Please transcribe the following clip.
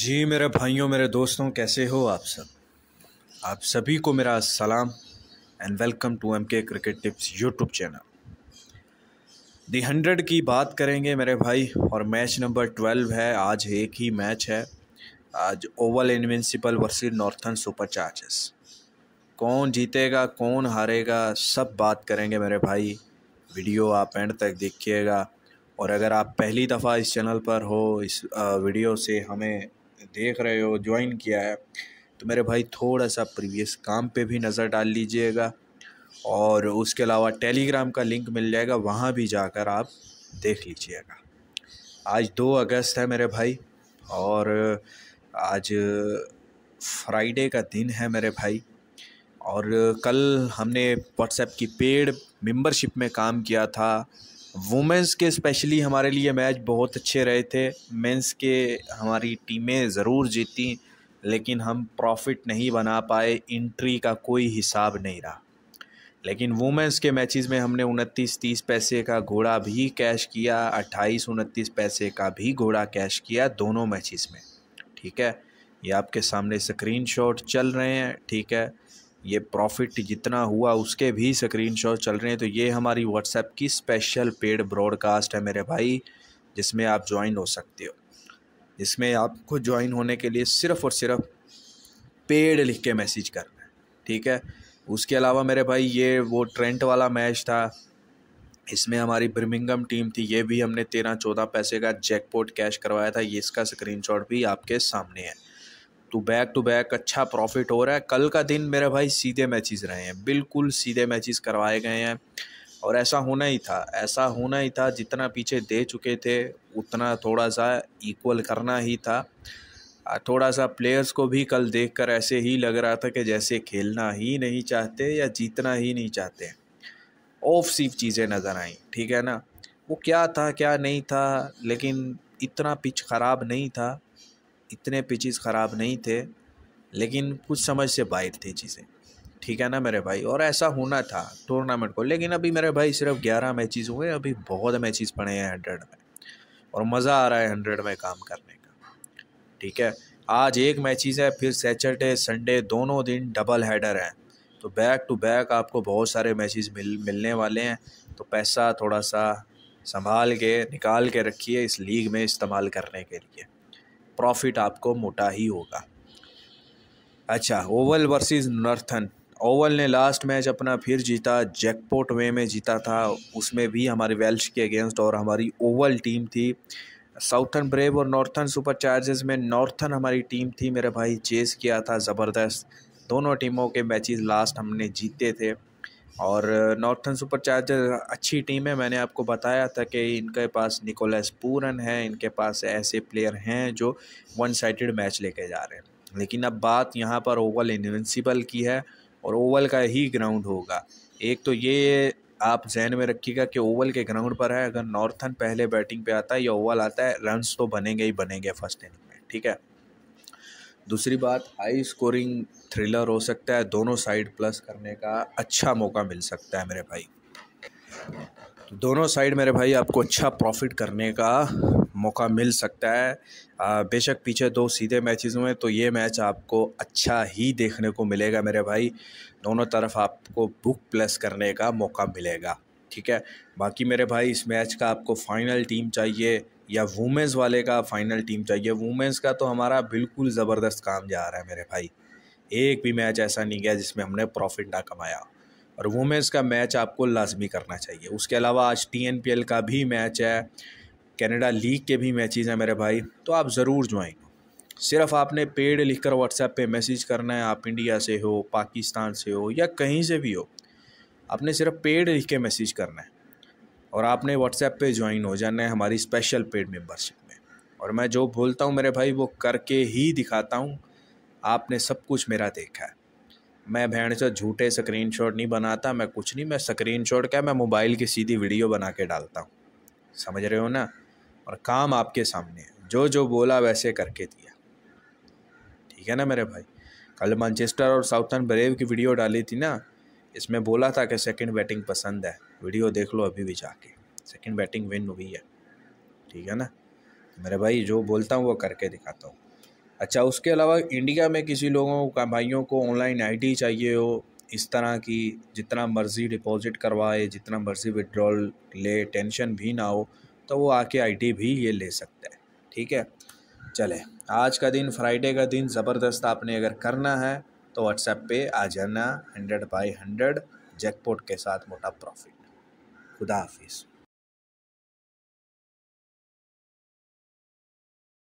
जी मेरे भाइयों मेरे दोस्तों कैसे हो आप सब आप सभी को मेरा सलाम and welcome to M K cricket tips YouTube channel the hundred की बात करेंगे मेरे भाई और मैच नंबर ट्वेल्व है आज एक ही मैच है आज Oval Invincible versus Northern Super Chargers कौन जीतेगा कौन हारेगा सब बात करेंगे मेरे भाई वीडियो आप एंड तक देखिएगा और अगर आप पहली दफ़ा इस चैनल पर हो इस वीडियो से हमें देख रहे हो ज्वाइन किया है तो मेरे भाई थोड़ा सा प्रीवियस काम पे भी नज़र डाल लीजिएगा और उसके अलावा टेलीग्राम का लिंक मिल जाएगा वहाँ भी जाकर आप देख लीजिएगा आज दो अगस्त है मेरे भाई और आज फ्राइडे का दिन है मेरे भाई और कल हमने व्हाट्सएप की पेड मेंबरशिप में काम किया था वुमेंस के स्पेशली हमारे लिए मैच बहुत अच्छे रहे थे मेंस के हमारी टीमें ज़रूर जीती लेकिन हम प्रॉफिट नहीं बना पाए इंट्री का कोई हिसाब नहीं रहा लेकिन वुमेंस के मैचेस में हमने उनतीस तीस पैसे का घोड़ा भी कैश किया अट्ठाईस उनतीस पैसे का भी घोड़ा कैश किया दोनों मैचेस में ठीक है ये आपके सामने स्क्रीनशॉट चल रहे हैं ठीक है ये प्रॉफिट जितना हुआ उसके भी स्क्रीनशॉट चल रहे हैं तो ये हमारी व्हाट्सएप की स्पेशल पेड ब्रॉडकास्ट है मेरे भाई जिसमें आप ज्वाइन हो सकते हो जिसमें आपको ज्वाइन होने के लिए सिर्फ़ और सिर्फ पेड लिख के मैसेज करना है ठीक है उसके अलावा मेरे भाई ये वो ट्रेंट वाला मैच था इसमें हमारी ब्रिमिंगम टीम थी ये भी हमने तेरह चौदह पैसे का जैकपॉट कैश करवाया था ये इसका स्क्रीनशॉट भी आपके सामने है तो बैक टू बैक अच्छा प्रॉफिट हो रहा है कल का दिन मेरे भाई सीधे मैचेस रहे हैं बिल्कुल सीधे मैचेस करवाए गए हैं और ऐसा होना ही था ऐसा होना ही था जितना पीछे दे चुके थे उतना थोड़ा सा इक्वल करना ही था थोड़ा सा प्लेयर्स को भी कल देखकर ऐसे ही लग रहा था कि जैसे खेलना ही नहीं चाहते या जीतना ही नहीं चाहते ऑफ सीफ चीज़ें नज़र आई ठीक है ना वो क्या था क्या नहीं था लेकिन इतना पिच ख़राब नहीं था इतने पिचेस ख़राब नहीं थे लेकिन कुछ समझ से बाहर थी चीज़ें ठीक है ना मेरे भाई और ऐसा होना था टूर्नामेंट को लेकिन अभी मेरे भाई सिर्फ ग्यारह मैचिज हुए अभी बहुत मैचेस पड़े हैं हंड्रेड में और मज़ा आ रहा है हंड्रेड में काम करने का ठीक है आज एक मैचेस है फिर सैटरडे संडे दोनों दिन डबल हैडर हैं तो बैक टू बैक आपको बहुत सारे मैचेस मिल मिलने वाले हैं तो पैसा थोड़ा सा संभाल के निकाल के रखिए इस लीग में इस्तेमाल करने के लिए प्रॉफिट आपको मोटा ही होगा अच्छा ओवल वर्सेस नर्थन ओवल ने लास्ट मैच अपना फिर जीता जैकपोट वे में जीता था उसमें भी हमारे वेल्श के अगेंस्ट और हमारी ओवल टीम थी साउथन ब्रेव और नॉर्थन सुपर चार्जर्स में नॉर्थन हमारी टीम थी मेरे भाई चेस किया था ज़बरदस्त दोनों टीमों के मैचेस लास्ट हमने जीते थे और नॉर्थन सुपर चार्जर अच्छी टीम है मैंने आपको बताया था कि इनके पास निकोलस पूरन है इनके पास ऐसे प्लेयर हैं जो वन साइडेड मैच लेके जा रहे हैं लेकिन अब बात यहाँ पर ओवल इनविंसिबल की है और ओवल का ही ग्राउंड होगा एक तो ये आप जहन में रखिएगा कि ओवल के ग्राउंड पर है अगर नॉर्थन पहले बैटिंग पे आता है या ओवल आता है रन्स तो बनेंगे ही बनेंगे फर्स्ट इनिंग में ठीक है दूसरी बात हाई स्कोरिंग थ्रिलर हो सकता है दोनों साइड प्लस करने का अच्छा मौका मिल सकता है मेरे भाई तो दोनों साइड मेरे भाई आपको अच्छा प्रॉफिट करने का मौका मिल सकता है बेशक पीछे दो सीधे मैचेस हुए तो ये मैच आपको अच्छा ही देखने को मिलेगा मेरे भाई दोनों तरफ आपको बुक प्लस करने का मौका मिलेगा ठीक है बाकी मेरे भाई इस मैच का आपको फ़ाइनल टीम चाहिए या वुमेंस वाले का फ़ाइनल टीम चाहिए वुमेंस का तो हमारा बिल्कुल ज़बरदस्त काम जा रहा है मेरे भाई एक भी मैच ऐसा नहीं गया जिसमें हमने प्रॉफिट ना कमाया और वुमेंस का मैच आपको लाजमी करना चाहिए उसके अलावा आज टी का भी मैच है कैनेडा लीग के भी मैचेज़ हैं मेरे भाई तो आप ज़रूर ज्वाइन हो सिर्फ आपने पेड लिखकर व्हाट्सएप पर मैसेज करना है आप इंडिया से हो पाकिस्तान से हो या कहीं से भी हो आपने सिर्फ पेड लिख के मैसेज करना है और आपने व्हाट्सएप पे ज्वाइन हो जाना है हमारी स्पेशल पेड मेम्बरशिप में और मैं जो बोलता हूँ मेरे भाई वो करके ही दिखाता हूँ आपने सब कुछ मेरा देखा है मैं भैण से झूठे शॉट नहीं बनाता मैं कुछ नहीं मैं स्क्रीन शॉट क्या मैं मोबाइल की सीधी वीडियो बना के डालता हूँ समझ रहे हो ना और काम आपके सामने है जो जो बोला वैसे करके दिया ठीक है ना मेरे भाई कल मानचेस्टर और साउथन ब्रेव की वीडियो डाली थी ना इसमें बोला था कि सेकंड बैटिंग पसंद है वीडियो देख लो अभी भी जाके सेकंड बैटिंग विन हुई है ठीक है ना मेरे भाई जो बोलता हूँ वो करके दिखाता हूँ अच्छा उसके अलावा इंडिया में किसी लोगों का भाइयों को ऑनलाइन आईडी चाहिए हो इस तरह की जितना मर्ज़ी डिपॉजिट करवाए जितना मर्ज़ी विड्रॉल ले टेंशन भी ना हो तो वो आके आई भी ये ले सकता है ठीक है चले आज का दिन फ्राइडे का दिन ज़बरदस्त आपने अगर करना है तो व्हाट्सएप पे आ जाना हंड्रेड बाई हंड्रेड जैकपॉट के साथ मोटा प्रॉफिट खुदा हाफिज़